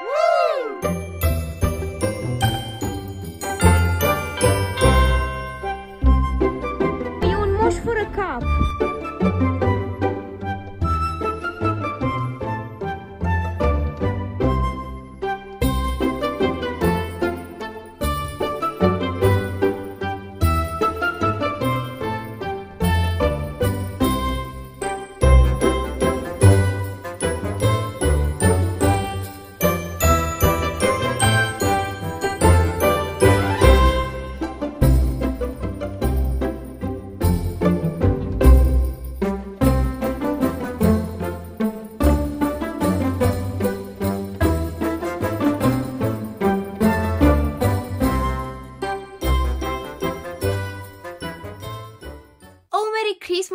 Woo!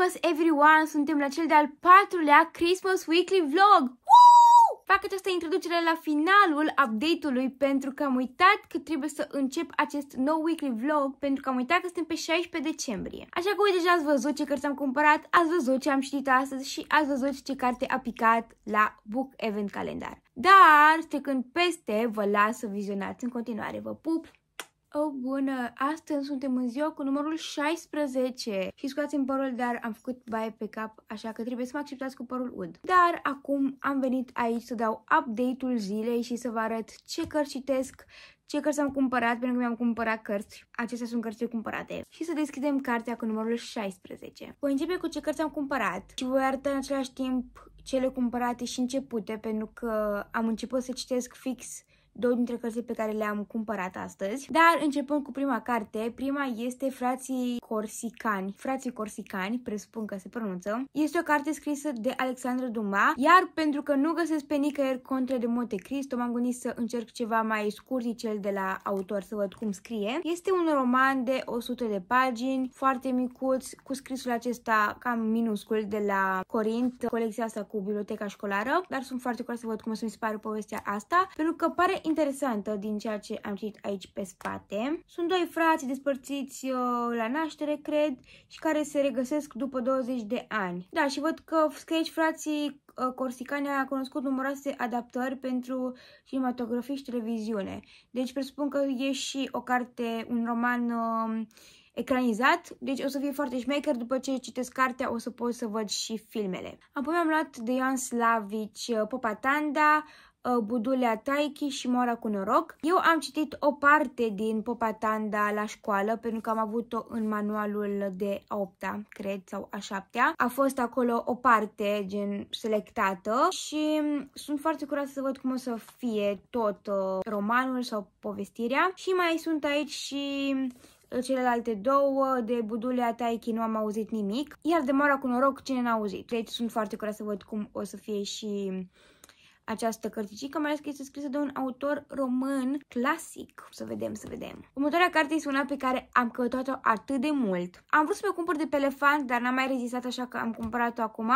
Christmas everyone! Suntem la cel de-al patrulea Christmas Weekly Vlog! Woo! Fac această introducere la finalul update-ului pentru că am uitat că trebuie să încep acest nou weekly vlog pentru că am uitat că suntem pe 16 decembrie. Așa că uite, deja ați văzut ce cărți am cumpărat, ați văzut ce am citit astăzi și ați văzut ce carte a picat la Book Event Calendar. Dar, trecând peste, vă las să vizionați în continuare. Vă pup! Oh, bună! Astăzi suntem în ziua cu numărul 16 și scoați-mi părul, dar am făcut baie pe cap, așa că trebuie să mă acceptați cu părul ud. Dar acum am venit aici să dau update-ul zilei și să vă arăt ce cărți citesc, ce cărți am cumpărat, pentru că mi-am cumpărat cărți. Acestea sunt cărțile cumpărate. Și să deschidem cartea cu numărul 16. Voi începe cu ce cărți am cumpărat și voi arăta în același timp cele cumpărate și începute, pentru că am început să citesc fix două dintre cărțile pe care le-am cumpărat astăzi. Dar începând cu prima carte, prima este Frații Corsicani. Frații Corsicani, presupun că se pronunță. Este o carte scrisă de Alexandru Duma, iar pentru că nu găsesc pe nicăieri Contra de Monte Cristo, m-am gândit să încerc ceva mai scurt, cel de la autor, să văd cum scrie. Este un roman de 100 de pagini, foarte micuț, cu scrisul acesta cam minuscul de la Corint, colecția asta cu biblioteca școlară, dar sunt foarte curioasă să văd cum o să mi se pare povestea asta, pentru că pare interesantă din ceea ce am citit aici pe spate. Sunt doi frați despărțiți uh, la naștere, cred, și care se regăsesc după 20 de ani. Da, și văd că Scratch frații uh, Corsicani a cunoscut numeroase adaptări pentru cinematografie și televiziune. Deci presupun că e și o carte, un roman uh, ecranizat, deci o să fie foarte șmecher, după ce citesc cartea o să pot să văd și filmele. Apoi am luat de Ioan Slavici uh, Popatanda, Uh, Budulea Taichi și Moara cu noroc. Eu am citit o parte din Popatanda la școală, pentru că am avut-o în manualul de a 8 -a, cred, sau a 7 -a. A fost acolo o parte, gen, selectată și mm, sunt foarte curioasă să văd cum o să fie tot uh, romanul sau povestirea. Și mai sunt aici și mm, celelalte două, de Budulea Taichi nu am auzit nimic, iar de Moara cu noroc cine n-a auzit. Deci sunt foarte curioasă să văd cum o să fie și mm, această cărticică, mai ales că este scrisă de un autor român clasic. Să vedem, să vedem. Următoarea carte este una pe care am căutat-o atât de mult. Am vrut să mă cumpăr de pe Elefant, dar n-am mai rezistat așa că am cumpărat-o acum.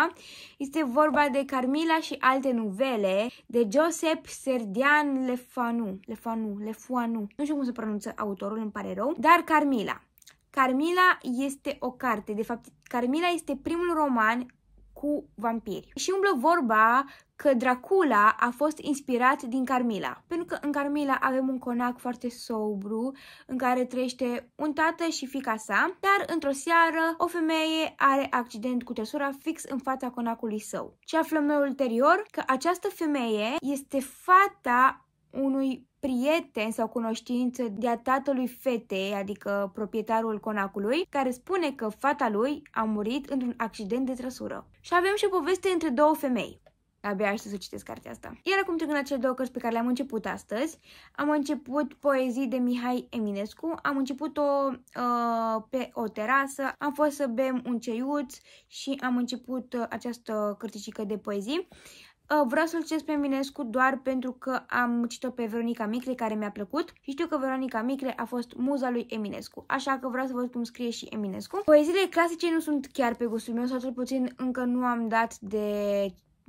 Este vorba de Carmila și alte nuvele de Joseph Serdian Lefanu. Lefanu, Lefuanu. Nu știu cum se pronunță autorul, îmi pare rău, dar Carmila. Carmila este o carte, de fapt Carmila este primul roman cu vampiri. Și umblă vorba că Dracula a fost inspirat din Carmila. Pentru că în Carmila avem un conac foarte sobru în care trăiește un tată și fica sa, dar într-o seară o femeie are accident cu tăsura fix în fața conacului său. Și aflăm noi ulterior că această femeie este fata unui prieten sau cunoștință de-a tatălui fetei, adică proprietarul conacului, care spune că fata lui a murit într-un accident de trăsură. Și avem și o poveste între două femei. Abia aștept să citesc cartea asta. Iar acum trecând la cele două cărți pe care le-am început astăzi, am început poezii de Mihai Eminescu, am început-o uh, pe o terasă, am fost să bem un ceiuț și am început uh, această cărticică de poezii. Uh, vreau să-l citesc pe Minescu doar pentru că am citit-o pe Veronica Micle, care mi-a plăcut și știu că Veronica Micle a fost muza lui Eminescu, așa că vreau să văd cum scrie și Eminescu. Poeziile clasice nu sunt chiar pe gustul meu, sau cel puțin încă nu am dat de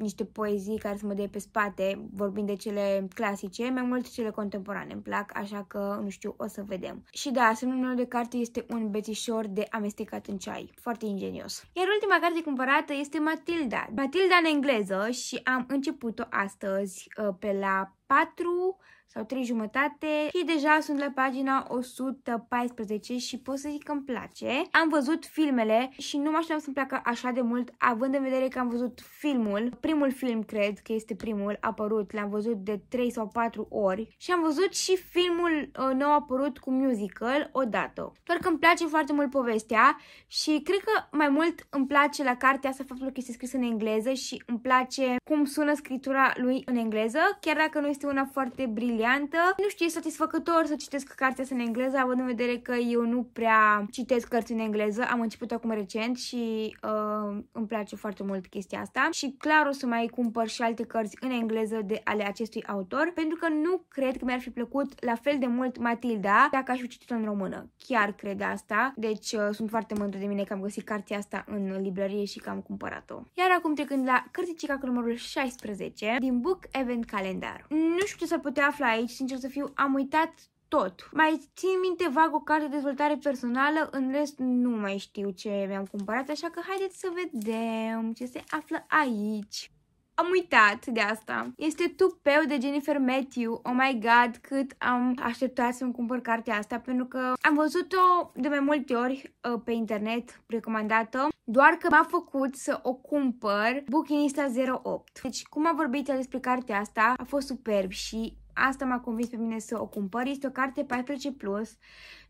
niște poezii care să mă dea pe spate, vorbind de cele clasice, mai mult cele contemporane îmi plac, așa că nu știu, o să vedem. Și da, semnul meu de carte este un bețișor de amestecat în ceai, foarte ingenios. Iar ultima carte cumpărată este Matilda. Matilda în engleză și am început-o astăzi uh, pe la 4 sau 3 jumătate și deja sunt la pagina 114 și pot să zic că îmi place. Am văzut filmele și nu mă așteptam să-mi placă așa de mult, având în vedere că am văzut filmul, primul film cred că este primul apărut, l-am văzut de 3 sau 4 ori și am văzut și filmul uh, nou apărut cu musical odată. Doar că îmi place foarte mult povestea și cred că mai mult îmi place la cartea asta faptul că este scris în engleză și îmi place cum sună scritura lui în engleză, chiar dacă nu este una foarte brilă briliantă. Nu știu, e satisfăcător să citesc cartea asta în engleză, având în vedere că eu nu prea citesc cărți în engleză. Am început acum recent și uh, îmi place foarte mult chestia asta. Și clar o să mai cumpăr și alte cărți în engleză de ale acestui autor, pentru că nu cred că mi-ar fi plăcut la fel de mult Matilda dacă aș fi citit-o în română. Chiar cred asta, deci uh, sunt foarte mândru de mine că am găsit cartea asta în librărie și că am cumpărat-o. Iar acum trecând la cărticica cu numărul 16 din Book Event Calendar. Nu știu ce s-ar putea afla aici, sincer să fiu, am uitat tot. Mai țin minte vag o carte de dezvoltare personală, în rest nu mai știu ce mi-am cumpărat, așa că haideți să vedem ce se află aici. Am uitat de asta. Este Tupeu de Jennifer Matthew. Oh my god, cât am așteptat să-mi cumpăr cartea asta, pentru că am văzut-o de mai multe ori uh, pe internet recomandată, doar că m-a făcut să o cumpăr Bookinista 08. Deci, cum a vorbit despre cartea asta, a fost superb și asta m-a convins pe mine să o cumpăr. Este o carte 14+, plus,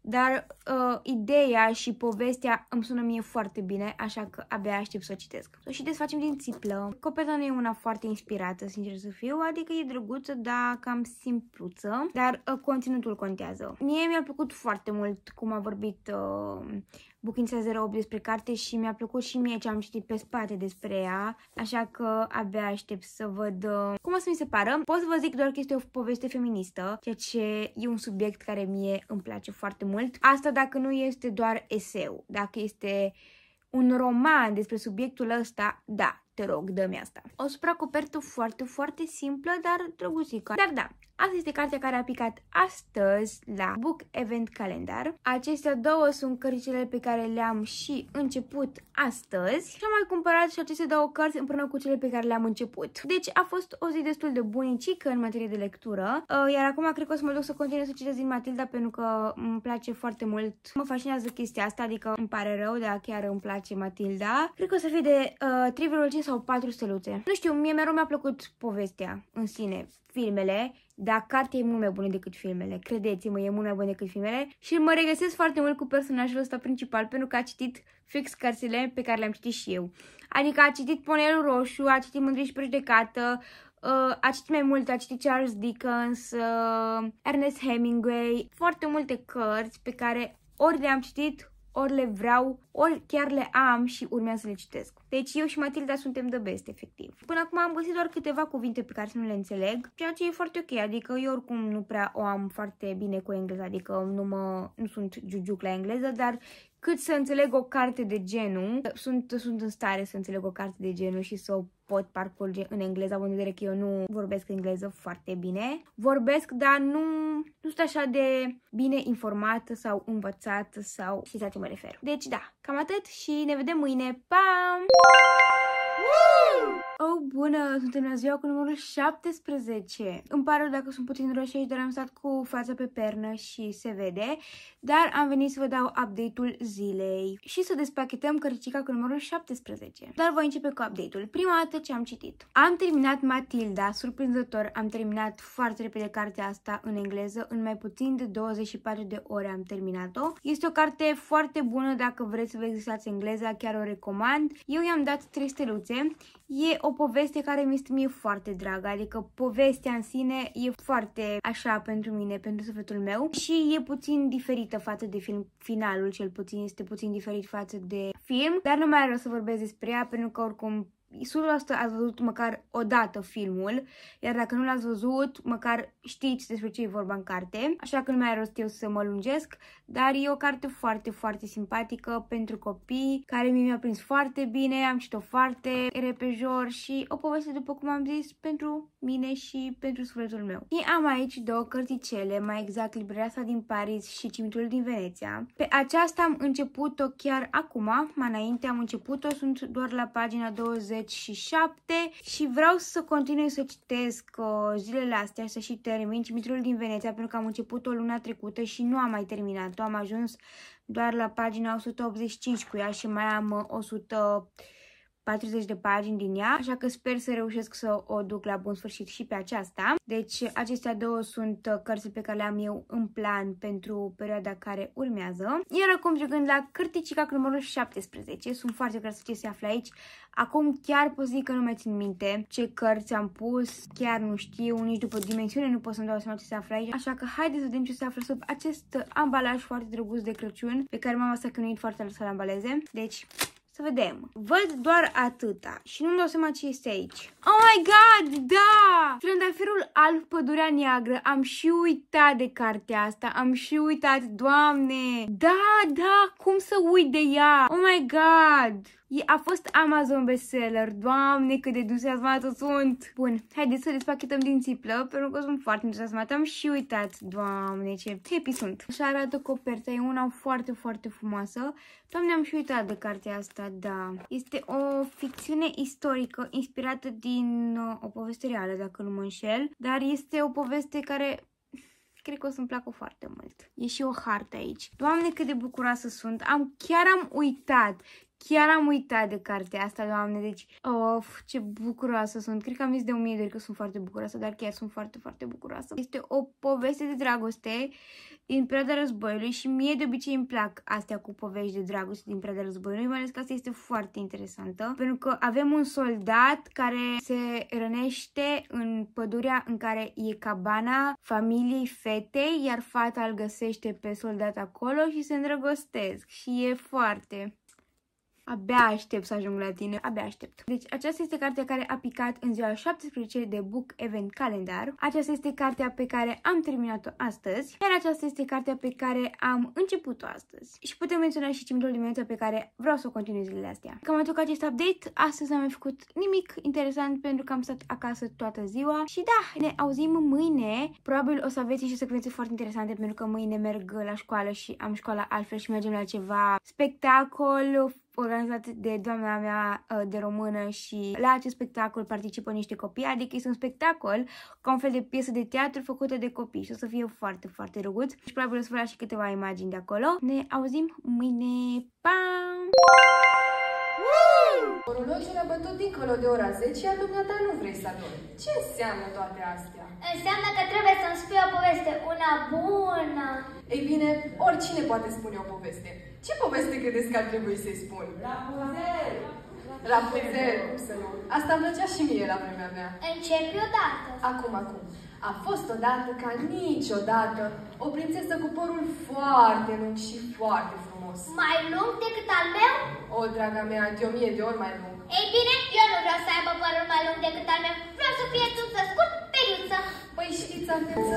dar uh, ideea și povestea îmi sună mie foarte bine, așa că abia aștept să o citesc. O și desfacem din țiplă. Coperta nu e una foarte inspirată, sincer să fiu, adică e drăguță, dar cam simpluță, dar uh, conținutul contează. Mie mi-a plăcut foarte mult cum a vorbit uh, Buchința 08 despre carte și mi-a plăcut și mie ce am citit pe spate despre ea, așa că abia aștept să văd uh, cum o să mi se pară. Pot să vă zic doar că este o poveste feministă, ceea ce e un subiect care mie îmi place foarte mult. Asta dacă nu este doar eseu, dacă este un roman despre subiectul ăsta, da, te rog, dă-mi asta. O supracopertă foarte, foarte simplă, dar drăguțică. Dar da, Asta este cartea care a picat astăzi la Book Event Calendar. Acestea două sunt cărțile pe care le-am și început astăzi și am mai cumpărat și aceste două cărți împreună cu cele pe care le-am început. Deci a fost o zi destul de bunicică în materie de lectură, uh, iar acum cred că o să mă duc să continui să citesc din Matilda pentru că îmi place foarte mult. Mă fascinează chestia asta, adică îmi pare rău, dar chiar îmi place Matilda. Cred că o să fie de uh, 3,5 sau 4 steluțe. Nu știu, mie mereu mi-a plăcut povestea în sine, filmele dar cartea e mult mai bună decât filmele, credeți-mă, e mult mai bună decât filmele și mă regăsesc foarte mult cu personajul ăsta principal pentru că a citit fix cărțile pe care le-am citit și eu. Adică a citit Ponelul Roșu, a citit Mândrie și Prejudecată, uh, a citit mai mult, a citit Charles Dickens, uh, Ernest Hemingway, foarte multe cărți pe care ori le-am citit, ori le vreau, ori chiar le am și urmează să le citesc. Deci eu și Matilda suntem de best, efectiv. Până acum am găsit doar câteva cuvinte pe care să nu le înțeleg, ceea ce e foarte ok, adică eu oricum nu prea o am foarte bine cu engleza, adică nu, mă, nu sunt giugiuc la engleză, dar cât să înțeleg o carte de genul, sunt, sunt în stare să înțeleg o carte de genul și să o pot parcurge în engleză, având în vedere că eu nu vorbesc engleză foarte bine. Vorbesc, dar nu, nu sunt așa de bine informată sau învățată sau și la ce mă refer. Deci da, cam atât și ne vedem mâine. Pa! Woo! bună! Suntem la ziua cu numărul 17. Îmi pare dacă sunt puțin roșie dar am stat cu fața pe pernă și se vede. Dar am venit să vă dau update-ul zilei și să despachetăm căricica cu numărul 17. Dar voi începe cu update-ul. Prima dată ce am citit. Am terminat Matilda, surprinzător, am terminat foarte repede cartea asta în engleză. În mai puțin de 24 de ore am terminat-o. Este o carte foarte bună dacă vreți să vă existați engleza, chiar o recomand. Eu i-am dat 3 steluțe. E o poveste care mi este mie foarte dragă, adică povestea în sine e foarte așa pentru mine, pentru sufletul meu și e puțin diferită față de film. Finalul cel puțin este puțin diferit față de film, dar nu mai vreau să vorbesc despre ea pentru că oricum 100% ați văzut măcar o dată filmul, iar dacă nu l-ați văzut, măcar știți despre ce e vorba în carte, așa că nu mai are rost eu să mă lungesc, dar e o carte foarte, foarte simpatică pentru copii, care mi-a prins foarte bine, am citit-o foarte repejor și o poveste, după cum am zis, pentru mine și pentru sufletul meu. Și am aici două cărticele, mai exact Librasa din Paris și Cimitirul din Veneția. Pe aceasta am început-o chiar acum, mai înainte am început-o, sunt doar la pagina 20 1997 și vreau să continui să citesc uh, zilele astea, să și termin Cimitrul din Veneția, pentru că am început-o luna trecută și nu am mai terminat-o. Am ajuns doar la pagina 185 cu ea și mai am uh, 100 40 de pagini din ea, așa că sper să reușesc să o duc la bun sfârșit și pe aceasta. Deci acestea două sunt uh, cărțile pe care le am eu în plan pentru perioada care urmează. Iar acum trecând la Cârticica cu numărul 17, sunt foarte curioasă ce se află aici. Acum chiar pot zic că nu mai țin minte ce cărți am pus, chiar nu știu, nici după dimensiune nu pot să-mi dau seama ce se află aici, așa că haideți să vedem ce se află sub acest ambalaj foarte drăguț de Crăciun pe care mama s-a chinuit foarte să-l ambaleze. Deci, să vedem. Văd doar atâta și nu-mi dau seama ce este aici. Oh my god, da! Trandafirul alb, pădurea neagră. Am și uitat de cartea asta. Am și uitat, doamne! Da, da, cum să uit de ea? Oh my god! a fost Amazon bestseller. Doamne, cât de entuziasmată sunt! Bun, haideți să despachetăm din țiplă, pentru că sunt foarte am Și uitat, doamne, ce happy sunt! Așa arată coperta, e una foarte, foarte frumoasă. Doamne, am și uitat de cartea asta, da. Este o ficțiune istorică inspirată din uh, o poveste reală, dacă nu mă înșel, dar este o poveste care cred că o să-mi placă foarte mult. E și o hartă aici. Doamne, cât de bucuroasă sunt! Am, chiar am uitat! Chiar am uitat de cartea asta, doamne, deci, of, ce bucuroasă sunt. Cred că am zis de o mie de ori că sunt foarte bucuroasă, dar chiar sunt foarte, foarte bucuroasă. Este o poveste de dragoste din perioada războiului și mie de obicei îmi plac astea cu povești de dragoste din perioada războiului, mai ales că asta este foarte interesantă, pentru că avem un soldat care se rănește în pădurea în care e cabana familiei fetei, iar fata îl găsește pe soldat acolo și se îndrăgostesc și e foarte Abia aștept să ajung la tine, abia aștept. Deci aceasta este cartea care a picat în ziua 17 de Book Event Calendar. Aceasta este cartea pe care am terminat-o astăzi, iar aceasta este cartea pe care am început-o astăzi. Și putem menționa și cimitul dimineața pe care vreau să o continui zilele astea. Cam atât cu acest update, astăzi n-am făcut nimic interesant pentru că am stat acasă toată ziua și da, ne auzim mâine. Probabil o să aveți și secvențe foarte interesante pentru că mâine merg la școală și am școala altfel și mergem la ceva spectacol organizat de doamna mea uh, de română și la acest spectacol participă niște copii, adică este un spectacol ca un fel de piesă de teatru făcută de copii și o să fie foarte, foarte drăguț și probabil o să vă las și câteva imagini de acolo. Ne auzim mâine! Pa! Orologiul a bătut dincolo de ora 10, iar dumneata nu vrei să adori. Ce înseamnă toate astea? Înseamnă că trebuie să-mi spui o poveste, una bună. Ei bine, oricine poate spune o poveste. Ce poveste credeți că ar trebui să-i spun? Rapunzel! Rapunzel, să nu? Asta îmi plăcea și mie la vremea mea. Începi odată. Acum, acum. A fost odată ca niciodată o prințesă cu părul foarte lung și foarte frumos. Mai lung decât al meu? O, draga mea, de o mie de ori mai lung. Ei bine, eu nu vreau să aibă părul mai lung decât al meu. Vreau să fie tuță scurt, periuță. Păi știți, atență.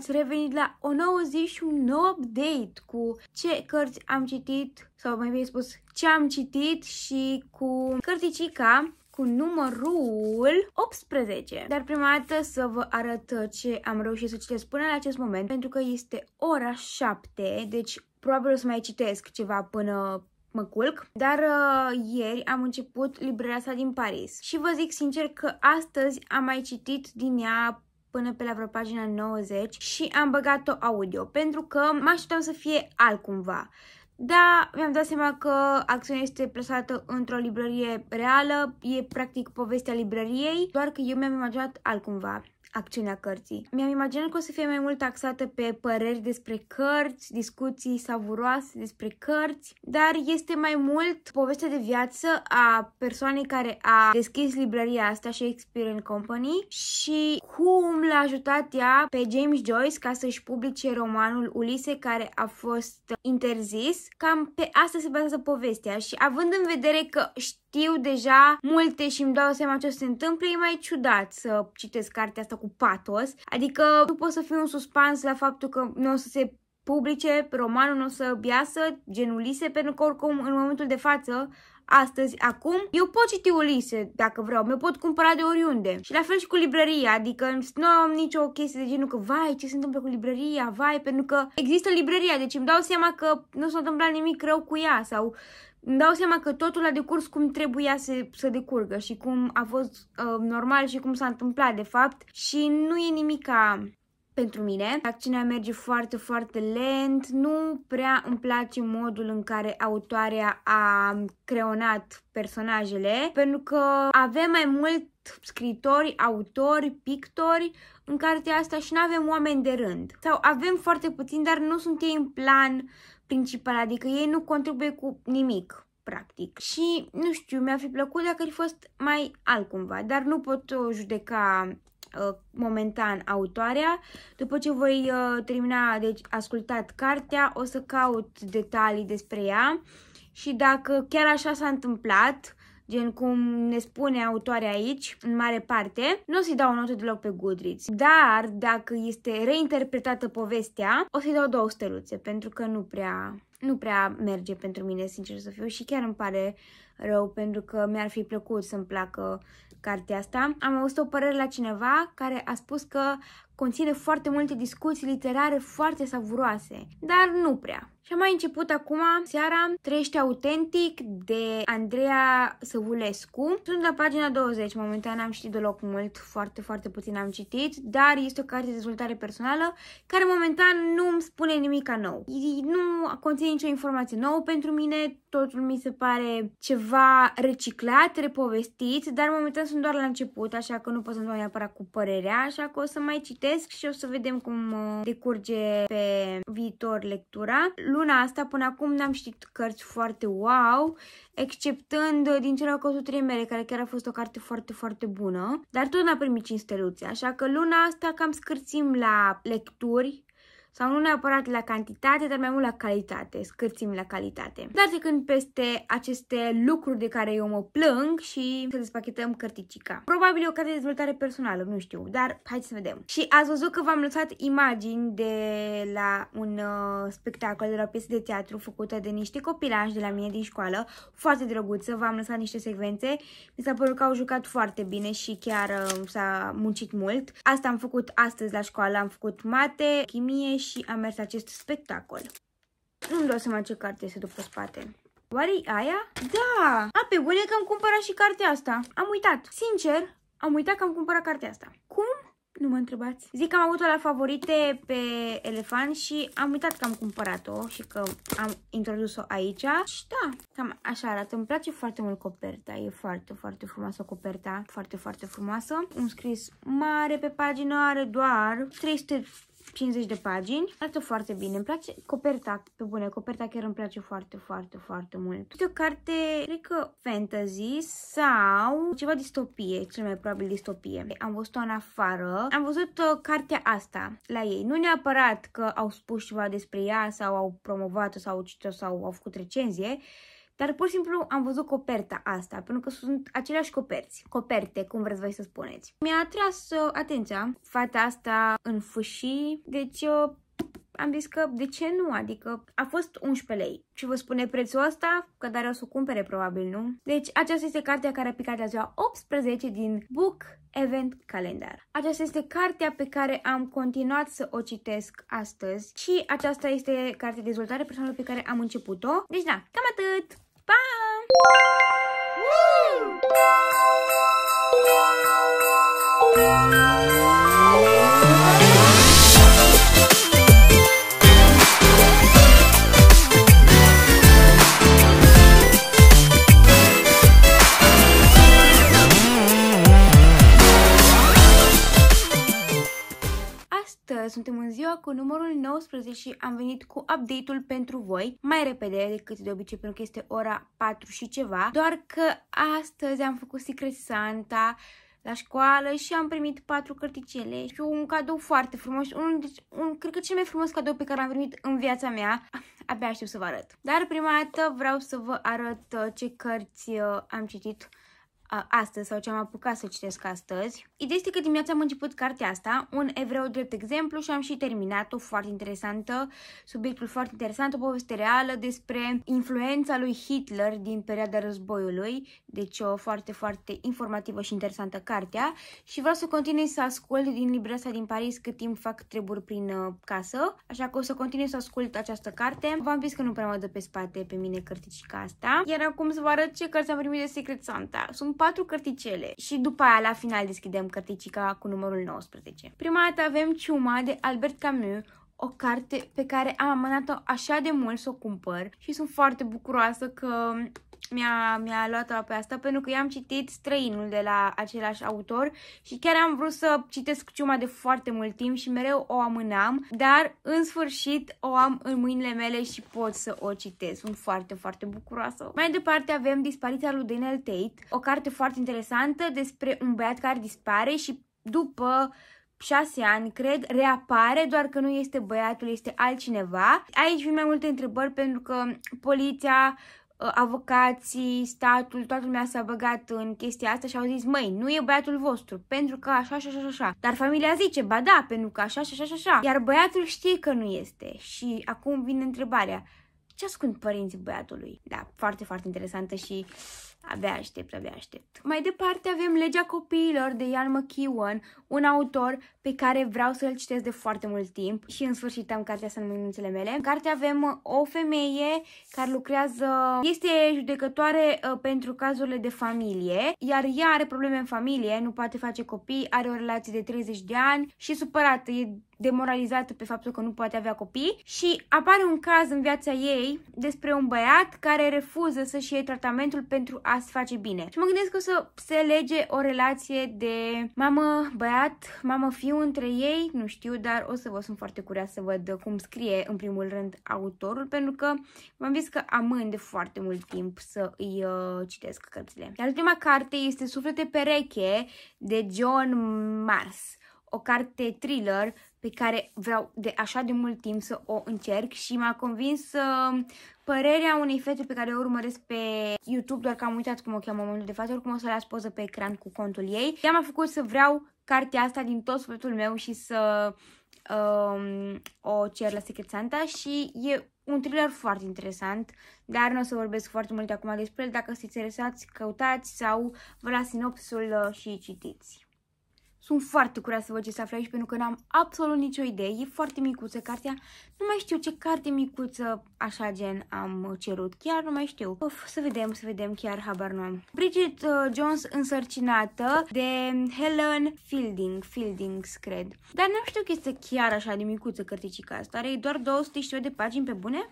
Ați revenit la o nouă zi și un nou update cu ce cărți am citit, sau mai bine spus, ce am citit și cu cărticica cu numărul 18. Dar prima dată să vă arăt ce am reușit să citesc până la acest moment, pentru că este ora 7, deci probabil o să mai citesc ceva până mă culc, dar uh, ieri am început librăria sa din Paris și vă zic sincer că astăzi am mai citit din ea până pe la vreo pagina 90 și am băgat-o audio pentru că mă așteptam să fie altcumva. Da, mi-am dat seama că acțiunea este plasată într-o librărie reală, e practic povestea librăriei, doar că eu mi-am imaginat altcumva acțiunea cărții. Mi-am imaginat că o să fie mai mult taxată pe păreri despre cărți, discuții savuroase despre cărți, dar este mai mult povestea de viață a persoanei care a deschis librăria asta, Shakespeare and Company, și cum l-a ajutat ea pe James Joyce ca să-și publice romanul Ulise, care a fost interzis Cam pe asta se bazează povestea și având în vedere că știu deja multe și îmi dau seama ce o să se întâmple, e mai ciudat să citesc cartea asta cu patos. Adică nu pot să fiu un suspans la faptul că nu o să se publice, romanul nu o să biasă, genulise, pentru că oricum în momentul de față astăzi, acum, eu pot citi Ulise dacă vreau, mi pot cumpăra de oriunde. Și la fel și cu librăria, adică nu am nicio chestie de genul că vai, ce se întâmplă cu librăria, vai, pentru că există librăria, deci îmi dau seama că nu s-a întâmplat nimic rău cu ea sau îmi dau seama că totul a decurs cum trebuia să, să decurgă și cum a fost uh, normal și cum s-a întâmplat de fapt și nu e nimica pentru mine. Acțiunea merge foarte, foarte lent, nu prea îmi place modul în care autoarea a creonat personajele, pentru că avem mai mult scritori, autori, pictori în cartea asta și nu avem oameni de rând. Sau avem foarte puțin, dar nu sunt ei în plan principal, adică ei nu contribuie cu nimic practic. Și, nu știu, mi-ar fi plăcut dacă ar fi fost mai altcumva, dar nu pot uh, judeca Uh, momentan autoarea. După ce voi uh, termina de deci, ascultat cartea, o să caut detalii despre ea și dacă chiar așa s-a întâmplat, gen cum ne spune autoarea aici, în mare parte, nu o să-i dau o notă deloc pe Goodreads. Dar dacă este reinterpretată povestea, o să-i dau două steluțe, pentru că nu prea, nu prea merge pentru mine, sincer să fiu, și chiar îmi pare rău pentru că mi-ar fi plăcut să-mi placă cartea asta. Am auzit o părere la cineva care a spus că conține foarte multe discuții literare foarte savuroase, dar nu prea. Și am mai început acum, seara, Trește autentic de Andreea Săvulescu. Sunt la pagina 20, momentan am citit deloc mult, foarte, foarte puțin am citit, dar este o carte de dezvoltare personală care momentan nu îmi spune nimic nou. Nu conține nicio informație nouă pentru mine, totul mi se pare ceva reciclat, repovestit, dar momentan sunt doar la început, așa că nu pot să-mi dau neapărat cu părerea, așa că o să mai citesc citesc și o să vedem cum uh, decurge pe viitor lectura. Luna asta până acum n-am citit cărți foarte wow, exceptând uh, din cele cu 103 mele, care chiar a fost o carte foarte, foarte bună, dar tot n-a primit 5 steluțe, așa că luna asta cam scârțim la lecturi sau nu neapărat la cantitate, dar mai mult la calitate, scârțim la calitate. Dar trecând peste aceste lucruri de care eu mă plâng și să despachetăm cărticica. Probabil e o carte de dezvoltare personală, nu știu, dar hai să vedem. Și ați văzut că v-am lăsat imagini de la un uh, spectacol, de la o piesă de teatru făcută de niște copilași de la mine din școală, foarte drăguță, v-am lăsat niște secvențe, mi s-a părut că au jucat foarte bine și chiar uh, s-a muncit mult. Asta am făcut astăzi la școală, am făcut mate, chimie și a mers acest spectacol. Nu-mi dau seama ce carte este după spate. oare e aia? Da! A, pe bune că am cumpărat și cartea asta. Am uitat. Sincer, am uitat că am cumpărat cartea asta. Cum? Nu mă întrebați. Zic că am avut-o la favorite pe elefant și am uitat că am cumpărat-o și că am introdus-o aici. Și da, cam așa arată. Îmi place foarte mult coperta. E foarte, foarte frumoasă coperta. Foarte, foarte frumoasă. Un scris mare pe pagină are doar 300 50 de pagini. Arată foarte bine, îmi place coperta, pe bune, coperta chiar îmi place foarte, foarte, foarte mult. Este o carte, cred că fantasy sau ceva distopie, cel mai probabil distopie. Am văzut-o în afară, am văzut o uh, cartea asta la ei. Nu neapărat că au spus ceva despre ea sau au promovat-o sau au citit-o sau au făcut recenzie, dar pur și simplu am văzut coperta asta, pentru că sunt aceleași coperți, coperte, cum vreți voi să spuneți. Mi-a atras uh, atenția fata asta în fâșii, deci eu uh, am zis că de ce nu, adică a fost 11 lei. Și vă spune prețul ăsta, că dar o să o cumpere probabil, nu? Deci aceasta este cartea care a picat la ziua 18 din Book Event Calendar. Aceasta este cartea pe care am continuat să o citesc astăzi și aceasta este cartea de dezvoltare personală pe care am început-o. Deci da, cam atât! Bye! Woo! cu numărul 19 și am venit cu update-ul pentru voi mai repede decât de obicei pentru că este ora 4 și ceva, doar că astăzi am făcut Secret Santa la școală și am primit patru cărticele și un cadou foarte frumos, unul, deci, un, cred că cel mai frumos cadou pe care l-am primit în viața mea, abia aștept să vă arăt. Dar prima dată vreau să vă arăt uh, ce cărți uh, am citit uh, astăzi sau ce am apucat să citesc astăzi. Ideea este că dimineața am început cartea asta, un evreu drept exemplu și am și terminat-o, foarte interesantă, subiectul foarte interesant, o poveste reală despre influența lui Hitler din perioada războiului, deci o foarte, foarte informativă și interesantă cartea și vreau să continui să ascult din libra asta din Paris cât timp fac treburi prin uh, casă, așa că o să continui să ascult această carte. V-am zis că nu prea mă dă pe spate pe mine cărticica asta, iar acum să vă arăt ce cărți am primit de Secret Santa. Sunt patru cărticele și după aia la final deschidem cărticica cu numărul 19. Prima dată avem Ciuma de Albert Camus, o carte pe care am amânat-o așa de mult să o cumpăr și sunt foarte bucuroasă că mi-a, mi-a luat-o pe asta pentru că i am citit Străinul de la același autor și chiar am vrut să citesc Ciuma de foarte mult timp și mereu o amânam, dar în sfârșit o am în mâinile mele și pot să o citesc. Sunt foarte, foarte bucuroasă. Mai departe avem Dispariția lui Daniel Tate, o carte foarte interesantă despre un băiat care dispare și după 6 ani, cred, reapare, doar că nu este băiatul, este altcineva. Aici vin mai multe întrebări pentru că poliția Uh, avocații, statul, toată lumea s-a băgat în chestia asta și au zis, măi, nu e băiatul vostru, pentru că așa așa, așa așa. Dar familia zice, ba da, pentru că așa așa, așa așa. Iar băiatul știe că nu este. Și acum vine întrebarea, ce ascund părinții băiatului? Da, foarte, foarte interesantă și Abia aștept, abia aștept. Mai departe avem Legea copiilor de Ian McEwan, un autor pe care vreau să-l citesc de foarte mult timp și în sfârșit am cartea să mânuțele mele. În cartea avem uh, o femeie care lucrează, este judecătoare uh, pentru cazurile de familie, iar ea are probleme în familie, nu poate face copii, are o relație de 30 de ani și supărată, e demoralizată pe faptul că nu poate avea copii și apare un caz în viața ei despre un băiat care refuză să-și iei tratamentul pentru a se face bine. Și mă gândesc că o să se lege o relație de mamă-băiat, mamă-fiu între ei, nu știu, dar o să vă sunt foarte curioasă să văd cum scrie în primul rând autorul, pentru că v-am zis că amân de foarte mult timp să îi uh, citesc cărțile. Iar ultima carte este Suflete pereche de John Mars o carte thriller pe care vreau de așa de mult timp să o încerc și m-a convins um, părerea unei fete pe care o urmăresc pe YouTube, doar că am uitat cum o cheamă momentul de față, oricum o să las poză pe ecran cu contul ei. Ea m-a făcut să vreau cartea asta din tot sufletul meu și să um, o cer la Secret Santa și e un thriller foarte interesant, dar nu o să vorbesc foarte mult acum despre el. Dacă sunteți interesați, căutați sau vă las sinopsul uh, și citiți. Sunt foarte curioasă să văd ce se află aici pentru că n-am absolut nicio idee. E foarte micuță cartea. Nu mai știu ce carte micuță așa gen am cerut. Chiar nu mai știu. Of, să vedem, să vedem. Chiar habar nu am. Bridget uh, Jones însărcinată de Helen Fielding. Fieldings, cred. Dar nu știu că este chiar așa de micuță cărticica asta. Are doar 200 de pagini pe bune.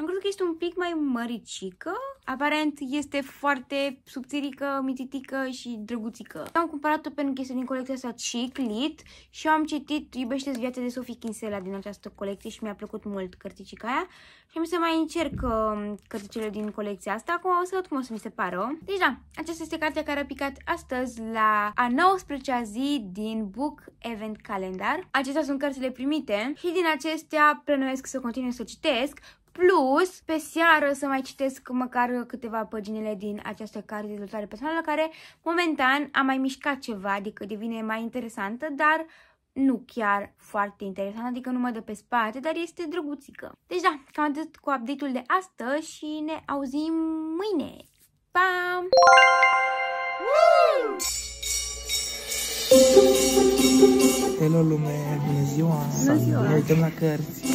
Am crezut că este un pic mai măricică. Aparent este foarte subțirică, mititică și drăguțică. Am cumpărat-o pentru că este din colecția sa Ciclit Lit și am citit iubește viața de Sophie Kinsella din această colecție și mi-a plăcut mult cărticica aia. Și am să mai încerc um, cărticele din colecția asta. Acum o să văd cum o să mi se pară. Deci da, aceasta este cartea care a picat astăzi la a 19-a zi din Book Event Calendar. Acestea sunt cărțile primite și din acestea plănuiesc să continui să citesc Plus, pe seară să mai citesc măcar câteva paginile din această carte de dezvoltare personală, care momentan a mai mișcat ceva, adică devine mai interesantă, dar nu chiar foarte interesant, adică nu mă dă pe spate, dar este drăguțică. Deci da, cam atât cu update-ul de astăzi și ne auzim mâine. Pa! Hello lume, bună ziua! Bună ziua! Ne uităm la cărți!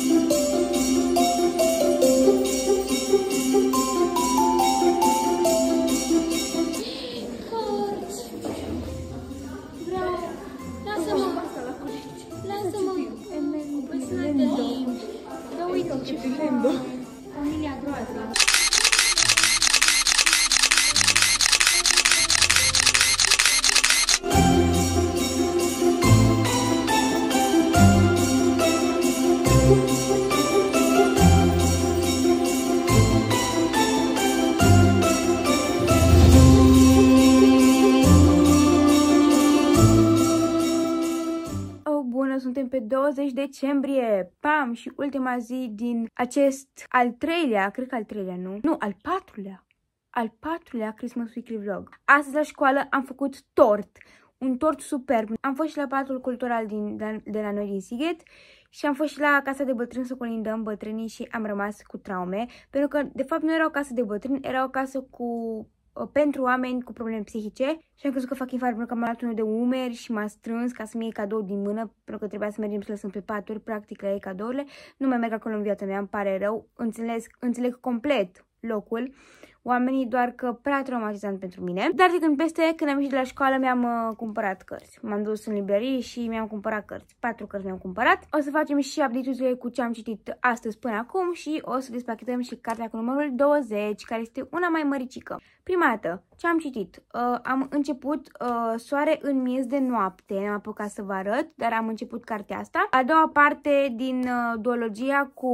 20 decembrie, pam, și ultima zi din acest al treilea, cred că al treilea, nu? Nu, al patrulea, al patrulea Christmas Weekly Vlog. Astăzi la școală am făcut tort, un tort superb. Am fost și la patul cultural din, de la noi din Sighet și am fost și la casa de bătrâni să colindăm bătrânii și am rămas cu traume, pentru că de fapt nu era o casă de bătrâni, era o casă cu Uh, pentru oameni cu probleme psihice și am crezut că fac infarct pentru că m-am luat unul de umeri și m-a strâns ca să-mi iei cadou din mână pentru că trebuia să mergem să lăsăm pe paturi, practic la ei cadourile. Nu mai merg acolo în viața mea, îmi pare rău, înțeles, înțeleg complet locul oamenii, doar că prea traumatizant pentru mine. Dar de când peste, când am ieșit de la școală, mi-am uh, cumpărat cărți. M-am dus în librărie și mi-am cumpărat cărți. Patru cărți mi-am cumpărat. O să facem și update-urile cu ce am citit astăzi până acum și o să despachetăm și cartea cu numărul 20, care este una mai măricică. Prima dată, ce am citit? Uh, am început uh, Soare în miez de noapte, am apucat să vă arăt, dar am început cartea asta. A doua parte din uh, duologia cu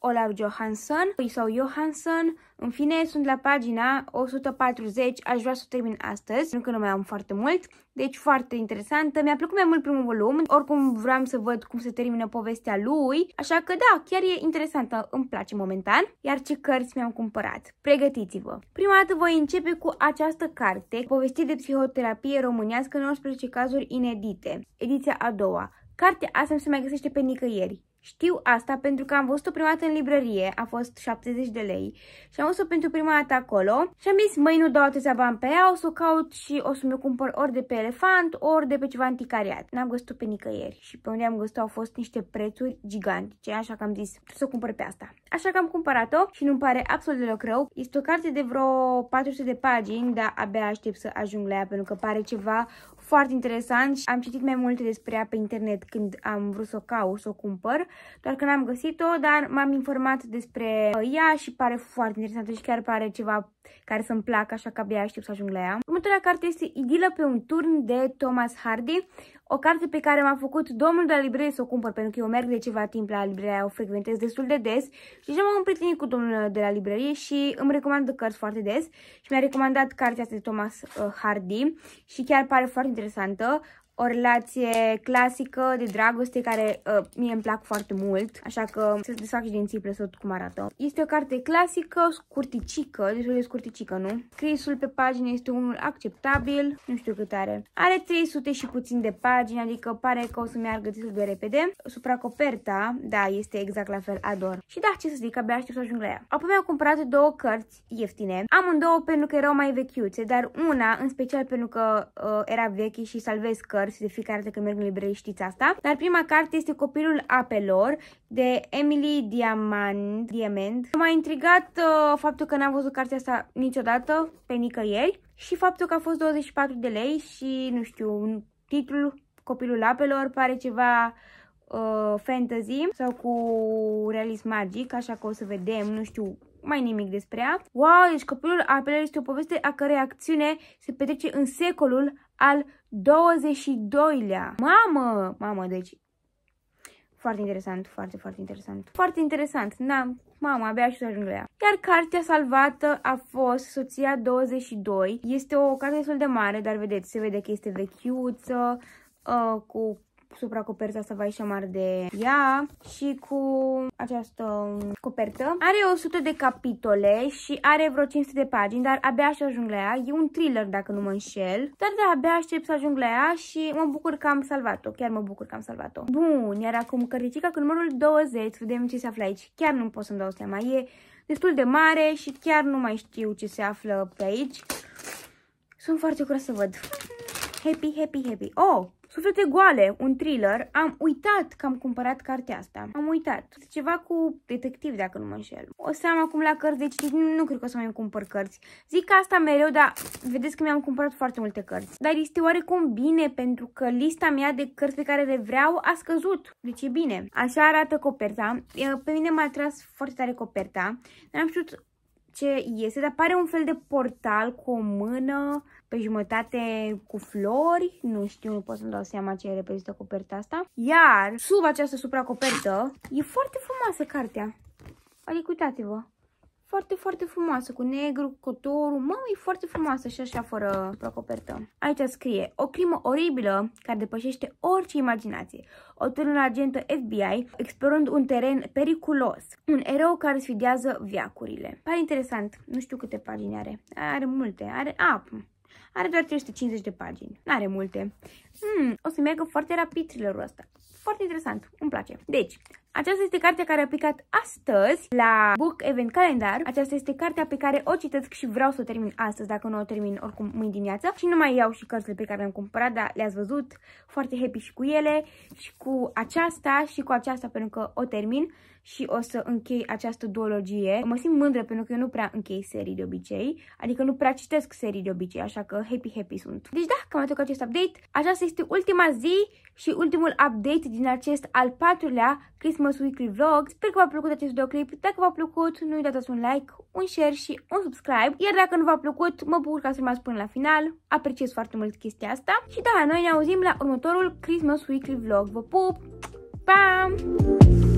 Olaf Johansson, păi sau Johansson. În fine, sunt la pagina 140, aș vrea să o termin astăzi, pentru că nu mai am foarte mult, deci foarte interesantă. Mi-a plăcut mai mult primul volum, oricum vreau să văd cum se termină povestea lui, așa că da, chiar e interesantă, îmi place momentan. Iar ce cărți mi-am cumpărat? Pregătiți-vă! Prima dată voi începe cu această carte, povestiri de psihoterapie românească 19 cazuri inedite, ediția a doua. Cartea asta nu se mai găsește pe nicăieri. Știu asta pentru că am văzut-o prima dată în librărie, a fost 70 de lei și am văzut-o pentru prima dată acolo și am zis, măi, nu dau atâția bani pe ea, o să o caut și o să mi-o cumpăr ori de pe Elefant, ori de pe ceva anticariat. N-am găsit-o pe nicăieri și pe unde am găsit-o au fost niște prețuri gigantice, așa că am zis, trebuie să o cumpăr pe asta. Așa că am cumpărat-o și nu-mi pare absolut deloc rău. Este o carte de vreo 400 de pagini, dar abia aștept să ajung la ea pentru că pare ceva foarte interesant și am citit mai multe despre ea pe internet când am vrut să o caut, să o cumpăr, doar că n-am găsit-o, dar m-am informat despre uh, ea și pare foarte interesantă și chiar pare ceva care să-mi placă, așa că abia aștept să ajung la ea. Următoarea carte este Idilă pe un turn de Thomas Hardy. O carte pe care m-a făcut domnul de la librărie să o cumpăr, pentru că eu merg de ceva timp la librărie, o frecventez destul de des și deci deja m-am împrietenit cu domnul de la librărie și îmi recomandă cărți foarte des și mi-a recomandat cartea asta de Thomas uh, Hardy și chiar pare foarte interesantă o relație clasică de dragoste care uh, mie îmi plac foarte mult, așa că să desfac și din țiplă să cum arată. Este o carte clasică, scurticică, destul de scurticică, nu? Scrisul pe pagină este unul acceptabil, nu știu cât are. Are 300 și puțin de pagini, adică pare că o să meargă destul de repede. Supracoperta, da, este exact la fel, ador. Și da, ce să zic, abia aștept să ajung la ea. Apoi mi-am cumpărat două cărți ieftine. Am două pentru că erau mai vechiuțe, dar una, în special pentru că uh, era vechi și salvez cărți, cărți de fiecare dată când merg în librărie, știți asta. Dar prima carte este Copilul apelor de Emily Diamant. Diamant. M-a intrigat uh, faptul că n-am văzut cartea asta niciodată pe nicăieri și faptul că a fost 24 de lei și, nu știu, titlul Copilul apelor pare ceva uh, fantasy sau cu realism magic, așa că o să vedem, nu știu mai nimic despre ea. Wow, deci Copilul Apelor este o poveste a cărei acțiune se petrece în secolul al 22-lea. Mamă! Mamă, deci... Foarte interesant, foarte, foarte interesant. Foarte interesant, da, mama, abia și să ajung la ea. Iar cartea salvată a fost Soția 22. Este o carte destul de mare, dar vedeți, se vede că este vechiuță, uh, cu supra coperta asta vai șamar de ea și cu această copertă. Are 100 de capitole și are vreo 500 de pagini, dar abia aștept ajung la ea. E un thriller, dacă nu mă înșel. Dar da, abia aștept să ajung la ea și mă bucur că am salvat-o. Chiar mă bucur că am salvat-o. Bun, iar acum cărticica cu numărul 20. Vedem ce se află aici. Chiar nu pot să-mi dau seama. E destul de mare și chiar nu mai știu ce se află pe aici. Sunt foarte curioasă să văd. Happy, happy, happy. Oh, Suflete goale, un thriller. Am uitat că am cumpărat cartea asta. Am uitat. Ceva cu detectiv, dacă nu mă înșel. O să am acum la cărți deci citit. Nu, nu cred că o să mai cumpăr cărți. Zic asta mereu, dar vedeți că mi-am cumpărat foarte multe cărți. Dar este oarecum bine pentru că lista mea de cărți pe care le vreau a scăzut. Deci e bine. Așa arată coperta. Pe mine m-a tras foarte tare coperta. N-am știut ce iese, dar pare un fel de portal cu o mână pe jumătate cu flori, nu știu, nu pot să-mi dau seama ce reprezintă coperta asta. Iar sub această supracopertă e foarte frumoasă cartea. Adică uitați-vă, foarte, foarte frumoasă, cu negru, cotorul, mă, e foarte frumoasă și așa fără procopertă. Aici scrie, o crimă oribilă care depășește orice imaginație. O tânără agentă FBI explorând un teren periculos. Un erou care sfidează viacurile. Pare interesant, nu știu câte pagini are. Are multe, are... ah, are doar 350 de pagini, n-are multe. Hmm, o să meargă foarte rapid thrillerul ăsta. Foarte interesant, îmi place. Deci, aceasta este cartea care a picat astăzi la Book Event Calendar. Aceasta este cartea pe care o citesc și vreau să o termin astăzi, dacă nu o termin oricum mâine dimineață. Și nu mai iau și cărțile pe care le-am cumpărat, dar le-ați văzut foarte happy și cu ele și cu aceasta și cu aceasta pentru că o termin și o să închei această duologie. Mă simt mândră pentru că eu nu prea închei serii de obicei, adică nu prea citesc serii de obicei, așa că happy happy sunt. Deci da, cam atât cu acest update. Aceasta este ultima zi și ultimul update din acest al patrulea Christmas Weekly Vlog. Sper că v-a plăcut acest videoclip. Dacă v-a plăcut, nu uitați un like, un share și un subscribe. Iar dacă nu v-a plăcut, mă bucur că ați rămas până la final. Apreciez foarte mult chestia asta. Și da, noi ne auzim la următorul Christmas Weekly Vlog. Vă pup! Pa!